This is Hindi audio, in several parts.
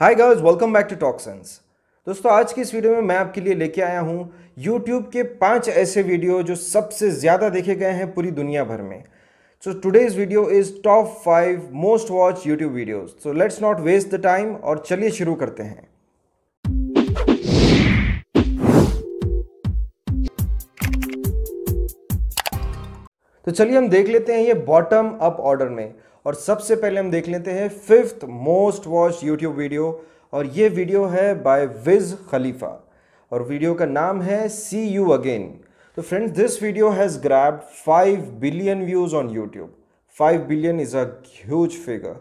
hi girls welcome back to talk sense दोस्तों आज की इस वीडियो में मैं आपके लिए लेके आया हूँ यूट्यूब के पांच ऐसे वीडियो जो सबसे ज़्यादा देखे गए हैं पूरी दुनिया भर में so today's video is top five most watch YouTube videos so let's not waste the time और चलिए शुरू करते हैं तो चलिए हम देख लेते हैं ये बॉटम अप ऑर्डर में और सबसे पहले हम देख लेते हैं fifth most watch YouTube video और ये वीडियो है बाय विज खलीफा और वीडियो का नाम है सी यू अगेन तो friends this video has grab five billion views on YouTube five billion is a huge figure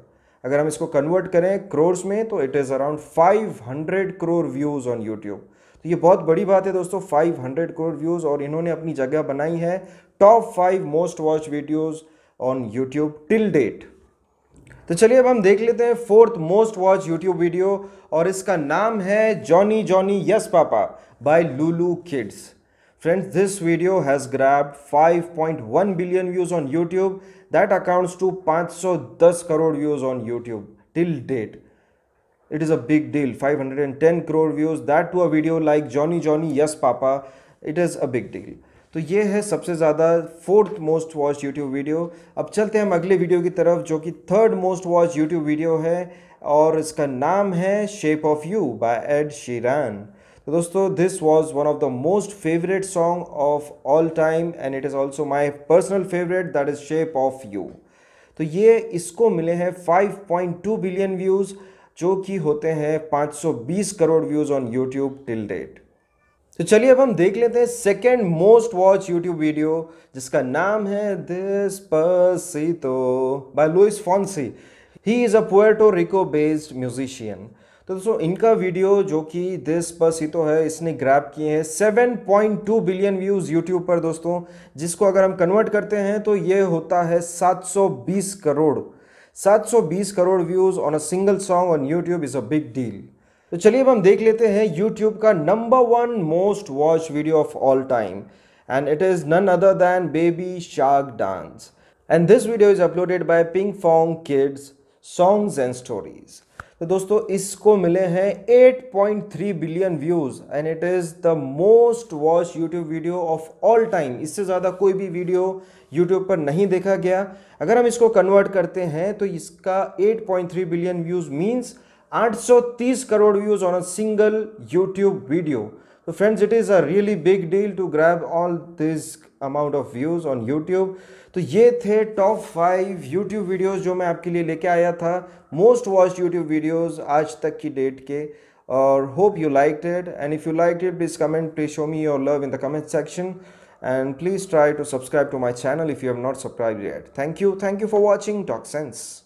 अगर हम इसको कन्वर्ट करें क्रोर्स में तो it is around 500 crore views on YouTube तो ये बहुत बड़ी बात है दोस्तों 500 करोड़ व्यूज़ और इन्होंने अपनी जगह बनाई है top five most watch videos on YouTube till date तो चलिए अब हम देख लेते हैं fourth most watch YouTube video और इसका नाम है Johny Johny yes papa by Lulu kids friends this video has grab 5.1 billion views on YouTube that accounts to 510 crore views on YouTube till date it is a big deal 510 crore views that too a video like Johnny Johny yes papa it is a big deal तो ये है सबसे ज़्यादा fourth most watch YouTube video अब चलते हैं हम अगले वीडियो की तरफ जो कि third most watch YouTube video है और इसका नाम है shape of you by Ed Sheeran तो दोस्तों this was one of the most favourite song of all time and it is also my personal favourite that is shape of you तो ये इसको मिले हैं 5.2 बिलियन व्यूज़ जो कि होते हैं 520 crore views on YouTube till date तो चलिए अब हम देख लेते हैं second most watch YouTube video जिसका नाम है Despacito by Luis Fonsi he is a Puerto Rico based musician तो दोस्तों इनका वीडियो जो कि दिस पसीतो है इसने ग्रैप किए हैं 7.2 बिलियन व्यूज़ यूट्यूब पर दोस्तों जिसको अगर हम कन्वर्ट करते हैं तो ये होता है 720 crore 720 crore views on a single song on YouTube is a big deal तो चलिए अब हम देख लेते हैं यूट्यूब का number one most watch video of all time and it is none other than baby shark dance and this video is uploaded by Pinkfong kids songs and stories तो दोस्तों इसको मिले हैं 8.3 billion views and it is the most watch YouTube video of all time इससे ज़्यादा कोई भी वीडियो यूट्यूब पर नहीं देखा गया अगर हम इसको कन्वर्ट करते हैं तो इसका 8.3 billion views means 830 crore views on a single YouTube video तो friends it is a really big deal to grab all this amount of views on YouTube तो ये थे टॉप फाइव यूट्यूब वीडियोज जो मैं आपके लिए लेके आया था मोस्ट वॉच यूट्यूब वीडियोज आज तक की डेट के और hope you like it and if you like it please comment please show me your love in the comment section and please try to subscribe to my channel if you have not subscribe yet thank you thank you for watching talk sense